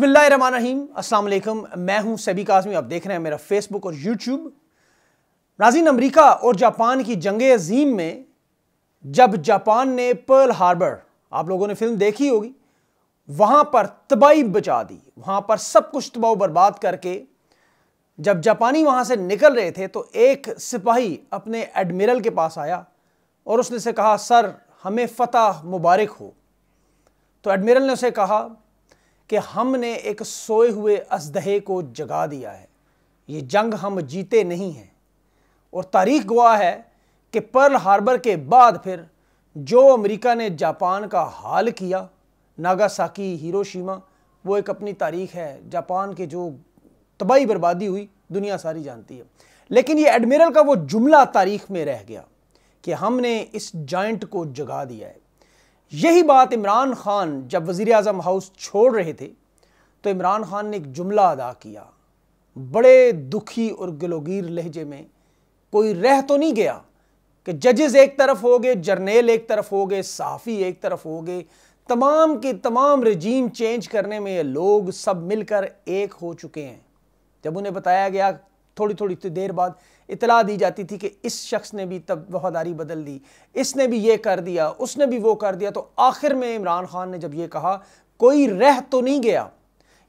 बसमीम असल मैं हूं सभी काजमी आप देख रहे हैं मेरा फेसबुक और यूट्यूब नाजीन अमरीका और जापान की जंग अजीम में जब जापान ने पर्ल हार्बर आप लोगों ने फिल्म देखी होगी वहाँ पर तबाही बचा दी वहाँ पर सब कुछ तबाह बर्बाद करके जब जापानी वहाँ से निकल रहे थे तो एक सिपाही अपने एडमिरल के पास आया और उसने से कहा सर हमें फतह मुबारक हो तो एडमिरल ने उसे कहा कि हमने एक सोए हुए असदहे को जगा दिया है ये जंग हम जीते नहीं हैं और तारीख गवाह है कि पर्ल हार्बर के बाद फिर जो अमेरिका ने जापान का हाल किया नागासाकी हिरोशिमा वो एक अपनी तारीख है जापान के जो तबाही बर्बादी हुई दुनिया सारी जानती है लेकिन ये एडमिरल का वो जुमला तारीख में रह गया कि हमने इस जॉइंट को जगा दिया है यही बात इमरान खान जब वज़ी अजम हाउस छोड़ रहे थे तो इमरान खान ने एक जुमला अदा किया बड़े दुखी और गलोगीर लहजे में कोई रह तो नहीं गया कि जजेस एक तरफ हो गए जर्नेल एक तरफ हो गए साफ़ी एक तरफ हो गए तमाम के तमाम रजीम चेंज करने में लोग सब मिलकर एक हो चुके हैं जब उन्हें बताया गया थोड़ी थोड़ी तो देर बाद इतला दी जाती थी कि इस शख्स ने भी तब वफादारी बदल दी इसने भी ये कर दिया उसने भी वो कर दिया तो आखिर में इमरान खान ने जब ये कहा कोई रह तो नहीं गया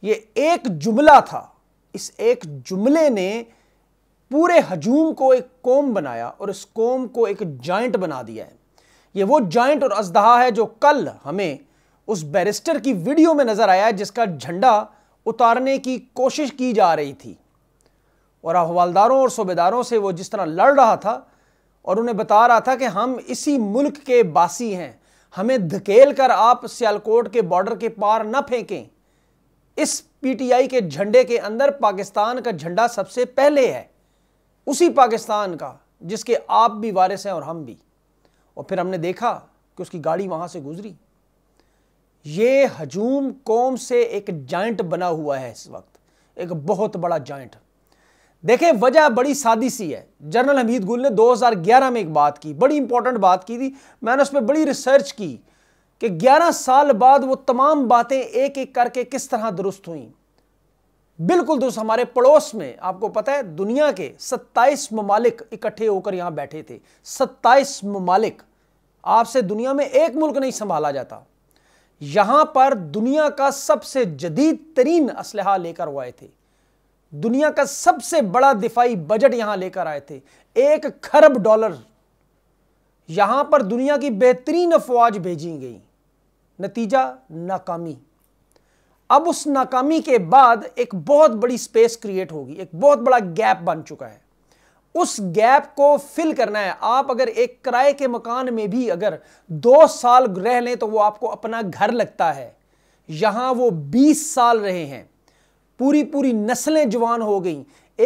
ये एक जुमला था इस एक जुमले ने पूरे हजूम को एक कौम बनाया और इस कौम को एक जॉइंट बना दिया है ये वो जॉइंट और अजदहा है जो कल हमें उस बैरिस्टर की वीडियो में नज़र आया जिसका झंडा उतारने की कोशिश की जा रही थी और अहवालदारों और सूबेदारों से वो जिस तरह लड़ रहा था और उन्हें बता रहा था कि हम इसी मुल्क के बासी हैं हमें धकेल कर आप सियालकोट के बॉर्डर के पार न फेंकें इस पीटीआई के झंडे के अंदर पाकिस्तान का झंडा सबसे पहले है उसी पाकिस्तान का जिसके आप भी वारिस हैं और हम भी और फिर हमने देखा कि उसकी गाड़ी वहां से गुजरी ये हजूम कौम से एक जाइंट बना हुआ है इस वक्त एक बहुत बड़ा जाइंट देखें वजह बड़ी सादी सी है जनरल हमीद गुल ने 2011 में एक बात की बड़ी इंपॉर्टेंट बात की थी मैंने उस पर बड़ी रिसर्च की कि 11 साल बाद वो तमाम बातें एक एक करके किस तरह दुरुस्त हुई बिल्कुल दुरुस्त हमारे पड़ोस में आपको पता है दुनिया के 27 ममालिक इकट्ठे होकर यहां बैठे थे 27 ममालिक आपसे दुनिया में एक मुल्क नहीं संभाला जाता यहां पर दुनिया का सबसे जदीद तरीन असलहा लेकर आए थे दुनिया का सबसे बड़ा दिफाई बजट यहां लेकर आए थे एक खरब डॉलर यहां पर दुनिया की बेहतरीन अफवाज भेजी गई नतीजा नाकामी अब उस नाकामी के बाद एक बहुत बड़ी स्पेस क्रिएट होगी एक बहुत बड़ा गैप बन चुका है उस गैप को फिल करना है आप अगर एक किराए के मकान में भी अगर दो साल रह लें तो वो आपको अपना घर लगता है यहां वो बीस साल रहे हैं पूरी पूरी नस्लें जवान हो गई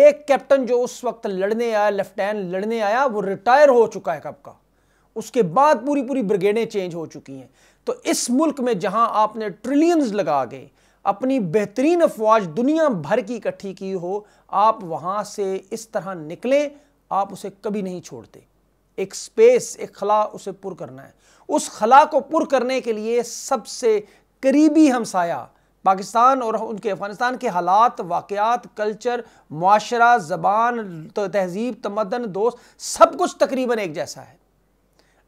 एक कैप्टन जो उस वक्त लड़ने आया लेफ्टिनेंट लड़ने आया वो रिटायर हो चुका है कब का उसके बाद पूरी पूरी ब्रिगेडें चेंज हो चुकी हैं तो इस मुल्क में जहां आपने ट्रिलियंस लगा के अपनी बेहतरीन अफवाज दुनिया भर की इकट्ठी की हो आप वहां से इस तरह निकलें आप उसे कभी नहीं छोड़ते एक स्पेस एक खला उसे पुर करना है उस खला को पुर करने के लिए सबसे करीबी हमसाया पाकिस्तान और उनके अफ़गानिस्तान के हालात वाकयात कल्चर माशरा ज़बान तहजीब तमदन दोस्त सब कुछ तकरीबन एक जैसा है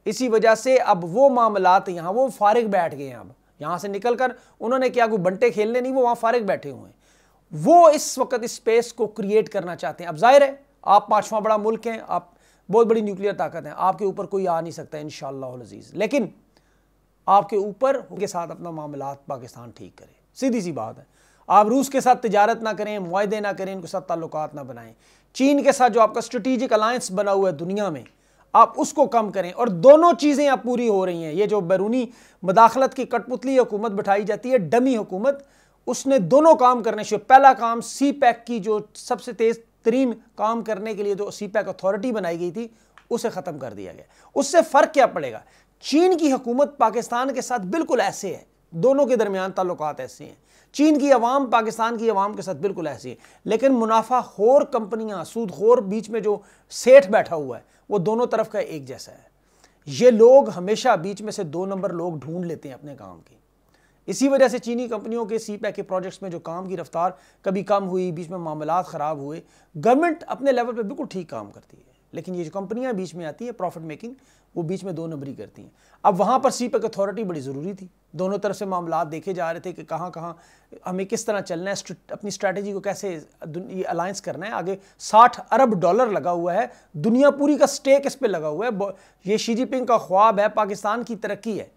इसी वजह से अब वो मामलात यहाँ वो फारग बैठ गए हैं अब यहाँ से निकल कर उन्होंने क्या कोई बंटे खेलने नहीं वो वहाँ फारग बैठे हुए हैं वो इस वक्त स्पेस को क्रिएट करना चाहते हैं अब जाहिर है आप पाँचवा बड़ा मुल्क हैं आप बहुत बड़ी न्यूक्लियर ताकत हैं आपके ऊपर कोई आ नहीं सकता इन शजीज़ लेकिन आपके ऊपर उनके साथ अपना मामला पाकिस्तान ठीक करे सीधी सी बात है आप रूस के साथ तजारत ना करें मुआदे ना करें उनके साथ ताल्लुक ना बनाएं चीन के साथ जो आपका स्ट्रेटिजिक अलायंस बना हुआ है दुनिया में आप उसको कम करें और दोनों चीज़ें आप पूरी हो रही हैं ये जो बैरूनी मदाखलत की कठपुतली हुकूमत बिठाई जाती है डमी हुकूमत उसने दोनों काम करने शुरू पहला काम सी पैक e की जो सबसे तेज़ तरीन काम करने के लिए जो सी पैक अथॉरिटी बनाई गई थी उसे ख़त्म कर दिया गया उससे फ़र्क क्या पड़ेगा चीन की हुकूमत पाकिस्तान के साथ बिल्कुल ऐसे है दोनों के दरमियान ताल्लुक ऐसे हैं चीन की आवाम पाकिस्तान की आवाम के साथ बिल्कुल ऐसी है लेकिन मुनाफा खोर कंपनियां सूद खोर बीच में जो सेठ बैठा हुआ है वो दोनों तरफ का एक जैसा है ये लोग हमेशा बीच में से दो नंबर लोग ढूंढ लेते हैं अपने काम की इसी वजह से चीनी कंपनियों के सी पैक के प्रोजेक्ट्स में जो काम की रफ्तार कभी कम हुई बीच में मामला ख़राब हुए गवर्नमेंट अपने लेवल पर बिल्कुल ठीक काम करती है लेकिन ये जो कंपनियाँ बीच में आती है प्रॉफिट मेकिंग वो बीच में दो नंबरी करती हैं अब वहाँ पर सी पैक अथॉरिटी बड़ी ज़रूरी थी दोनों तरफ से मामला देखे जा रहे थे कि कहाँ कहाँ हमें किस तरह चलना है अपनी स्ट्रैटेजी को कैसे ये अलायंस करना है आगे 60 अरब डॉलर लगा हुआ है दुनिया पूरी का स्टेक इस पर लगा हुआ है ये शी जिनपिंग का ख्वाब है पाकिस्तान की तरक्की है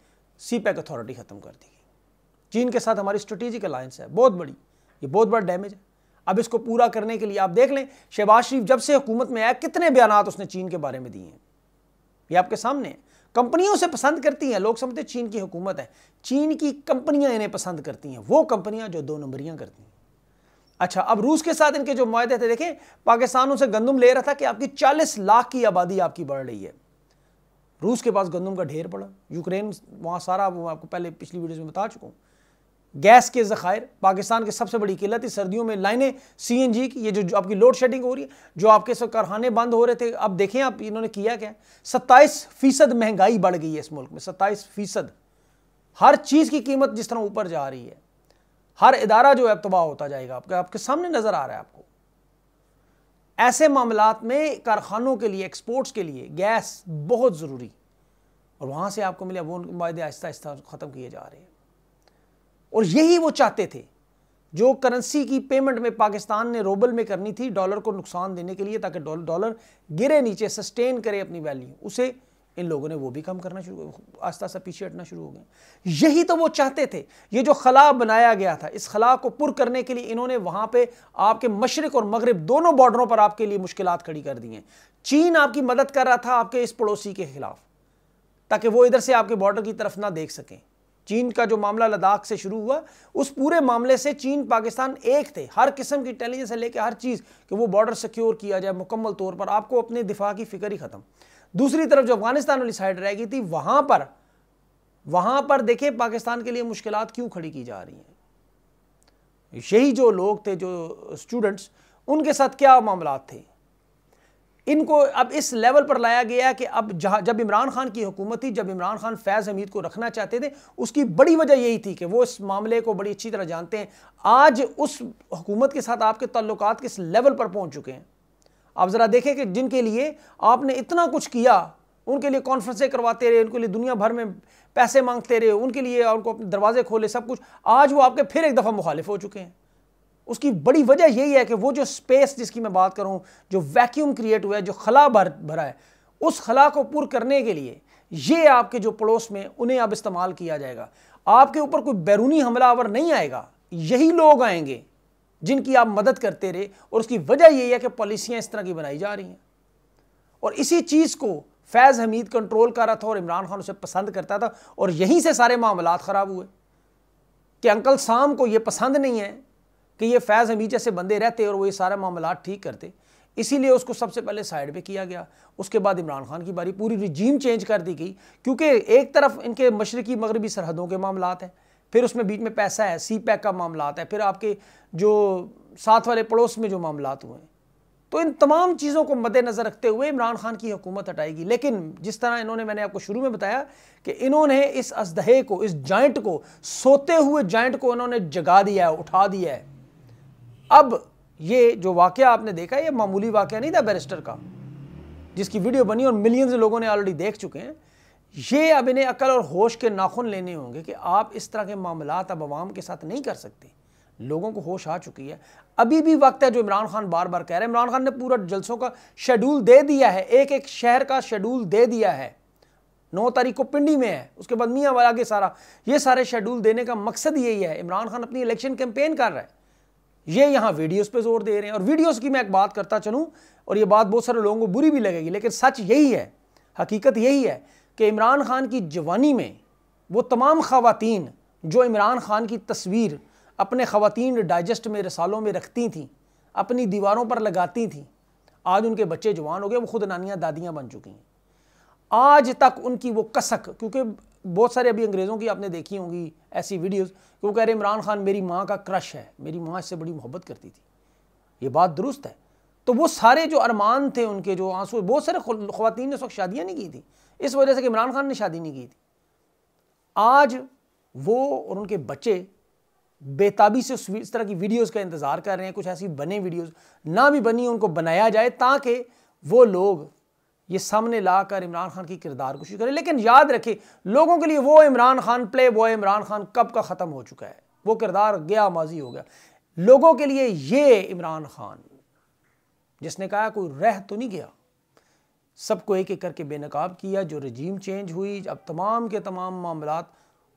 सी पैक अथॉरिटी ख़त्म कर दी गई चीन के साथ हमारी स्ट्रेटेजिक अलायंस है बहुत बड़ी ये बहुत बड़ा डैमेज है अब इसको पूरा करने के लिए आप देख लें शहबाज शरीफ जब से हुकूमत में आया कितने बयान उसने चीन के बारे में दिए हैं ये आपके सामने है कंपनियों से पसंद करती हैं लोग समझते चीन की हुकूमत है चीन की कंपनियां इन्हें पसंद करती हैं वो कंपनियां जो दो नंबरियां करती हैं अच्छा अब रूस के साथ इनके जो माहे थे देखें पाकिस्तान उनसे गंदम ले रहा था कि आपकी 40 लाख की आबादी आपकी बढ़ रही है रूस के पास गंदम का ढेर पड़ा यूक्रेन वहाँ सारा वो आपको पहले पिछली वीडियो में बता चुका हूँ गैस के ज़खायर पाकिस्तान की सबसे बड़ी किल्लत सर्दियों में लाइनें सीएनजी की ये जो, जो आपकी लोड शेडिंग हो रही है जो आपके सब कारखाने बंद हो रहे थे अब देखें आप इन्होंने किया क्या सत्ताईस फीसद महंगाई बढ़ गई है इस मुल्क में सत्ताईस फीसद हर चीज़ की कीमत जिस तरह ऊपर जा रही है हर इदारा जो है तबाह होता जाएगा आपके आपके सामने नज़र आ रहा है आपको ऐसे मामला में कारखानों के लिए एक्सपोर्ट्स के लिए गैस बहुत ज़रूरी और वहाँ से आपको मिले वो वायदे आहिस्ता आहिस्ता ख़त्म किए जा रहे हैं और यही वो चाहते थे जो करेंसी की पेमेंट में पाकिस्तान ने रोबल में करनी थी डॉलर को नुकसान देने के लिए ताकि डॉलर गिरे नीचे सस्टेन करे अपनी वैल्यू उसे इन लोगों ने वो भी कम करना शुरू आस्ता आस्ता पीछे हटना शुरू हो गया यही तो वो चाहते थे ये जो खला बनाया गया था इस खला को पुर करने के लिए इन्होंने वहां पे आपके मशरक और मगरब दोनों बॉर्डरों पर आपके लिए मुश्किल खड़ी कर दी हैं चीन आपकी मदद कर रहा था आपके इस पड़ोसी के खिलाफ ताकि वो इधर से आपके बॉर्डर की तरफ ना देख सकें चीन का जो मामला लद्दाख से शुरू हुआ उस पूरे मामले से चीन पाकिस्तान एक थे हर किस्म की इंटेलिजेंस से लेकर हर चीज़ कि वो बॉर्डर सिक्योर किया जाए मुकम्मल तौर पर आपको अपने दिफा की फिक्र ही ख़त्म दूसरी तरफ जो अफगानिस्तान वाली साइड रह गई थी वहाँ पर वहाँ पर देखे पाकिस्तान के लिए मुश्किल क्यों खड़ी की जा रही हैं यही जो लोग थे जो स्टूडेंट्स उनके साथ क्या मामला थे इनको अब इस लेवल पर लाया गया कि अब जहाँ जब इमरान खान की हुकूमत थी जब इमरान खान फैज़ हमीद को रखना चाहते थे उसकी बड़ी वजह यही थी कि वो इस मामले को बड़ी अच्छी तरह जानते हैं आज उस हुकूमत के साथ आपके ताल्लुक किस लेवल पर पहुँच चुके हैं आप ज़रा देखें कि जिनके लिए आपने इतना कुछ किया उनके लिए कॉन्फ्रेंसें करवाते रहे उनके लिए दुनिया भर में पैसे मांगते रहे उनके लिए उनको अपने दरवाजे खोले सब कुछ आज वो आपके फिर एक दफ़ा मुखालिफ हो चुके हैं उसकी बड़ी वजह यही है कि वो जो स्पेस जिसकी मैं बात करूँ जो वैक्यूम क्रिएट हुआ है जो खला भर भरा है उस खला को पुर करने के लिए ये आपके जो पड़ोस में उन्हें अब इस्तेमाल किया जाएगा आपके ऊपर कोई बैरूनी हमलावर नहीं आएगा यही लोग आएंगे जिनकी आप मदद करते रहे और उसकी वजह यही है कि पॉलिसियाँ इस तरह की बनाई जा रही हैं और इसी चीज़ को फैज़ हमीद कंट्रोल कर रहा था और इमरान खान उसे पसंद करता था और यहीं से सारे मामला ख़राब हुए कि अंकल साम को ये पसंद नहीं है कि ये फैज़ हमीद जैसे बंदे रहते और वो ये सारा मामला ठीक करते इसीलिए उसको सबसे पहले साइड पे किया गया उसके बाद इमरान खान की बारी पूरी रिजीम चेंज कर दी गई क्योंकि एक तरफ इनके मशरकी मगरबी सरहदों के मामला हैं फिर उसमें बीच में पैसा है सी पैक का मामला है फिर आपके जो साथ वाले पड़ोस में जो मामला हुए हैं तो इन तमाम चीज़ों को मद्देनज़र रखते हुए इमरान खान की हुकूमत हटाएगी लेकिन जिस तरह इन्होंने मैंने आपको शुरू में बताया कि इन्होंने इस अजदहे को इस जाइंट को सोते हुए जाइंट को इन्होंने जगा दिया है उठा दिया है अब ये जो वाक्य आपने देखा ये मामूली वाक्य नहीं था बैरिस्टर का जिसकी वीडियो बनी और मिलियन लोगों ने ऑलरेडी देख चुके हैं ये अब इन्हें अकल और होश के नाखून लेने होंगे कि आप इस तरह के मामला अब आवाम के साथ नहीं कर सकते लोगों को होश आ चुकी है अभी भी वक्त है जो इमरान खान बार बार कह रहे हैं इमरान खान ने पूरा जलसों का शेड्यूल दे दिया है एक एक शहर का शेड्यूल दे दिया है नौ तारीख को पिंडी में है उसके बाद मियाँ वाला के सारा ये सारे शेड्यूल देने का मकसद यही है इमरान खान अपनी इलेक्शन कैंपेन कर रहा है ये यहाँ वीडियोस पे जोर दे रहे हैं और वीडियोस की मैं एक बात करता चलूँ और ये बात बहुत सारे लोगों को बुरी भी लगेगी लेकिन सच यही है हकीकत यही है कि इमरान खान की जवानी में वो तमाम खातन जो इमरान खान की तस्वीर अपने खातन डाइजेस्ट में रसालों में रखती थी अपनी दीवारों पर लगाती थी आज उनके बच्चे जवान हो गए वो खुद नानियाँ दादियाँ बन चुकी हैं आज तक उनकी वो कसक क्योंकि बहुत सारे अभी अंग्रेज़ों की आपने देखी होंगी ऐसी वीडियोस कि वो कह रहे इमरान खान मेरी माँ का क्रश है मेरी माँ इससे बड़ी मोहब्बत करती थी ये बात दुरुस्त है तो वो सारे जो अरमान थे उनके जो आंसू बहुत सारे खुवान ने उस वक्त शादियाँ नहीं की थी इस वजह से कि इमरान खान ने शादी नहीं की थी आज वो और उनके बच्चे बेताबी से इस तरह की वीडियोस का इंतज़ार कर रहे हैं कुछ ऐसी बने वीडियोस ना भी बनी उनको बनाया जाए ताकि वो लोग ये सामने ला कर इमरान खान की किरदार कोशिश करें लेकिन याद रखें लोगों के लिए वो इमरान खान प्ले बॉय इमरान खान कब का ख़त्म हो चुका है वो किरदार गया माजी हो गया लोगों के लिए ये इमरान खान जिसने कहा कोई रह तो नहीं गया सबको एक एक करके बेनकाब किया जो रजीम चेंज हुई अब तमाम के तमाम मामला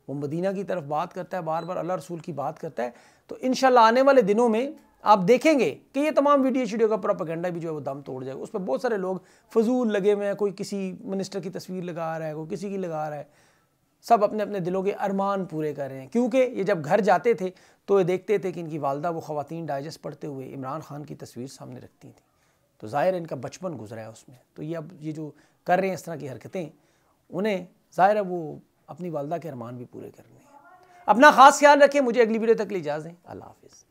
वो मदीना की तरफ बात करता है बार बार अल्लाह रसूल की बात करता है तो इन आने वाले दिनों में आप देखेंगे कि ये तमाम वीडियो शीडियो का प्रोपागेंडा भी जो है वो दम तोड़ जाएगा उस पर बहुत सारे लोग फजूल लगे हुए हैं कोई किसी मिनिस्टर की तस्वीर लगा रहा है कोई किसी की लगा रहा है सब अपने अपने दिलों के अरमान पूरे कर रहे हैं क्योंकि ये जब घर जाते थे तो ये देखते थे कि इनकी वालदा वो ख़वान डाइजेस्ट पढ़ते हुए इमरान खान की तस्वीर सामने रखती थी तो ज़ाहिर इनका बचपन गुजरा है उसमें तो ये अब ये जो कर रहे हैं इस तरह की हरकतें उन्हें ज़ाहिर है वो अपनी वालदा के अरमान भी पूरे कर रहे हैं अपना ख़ास ख्याल रखें मुझे अगली वीडियो तक ले इजाज़ें अल्लाह हाफिज़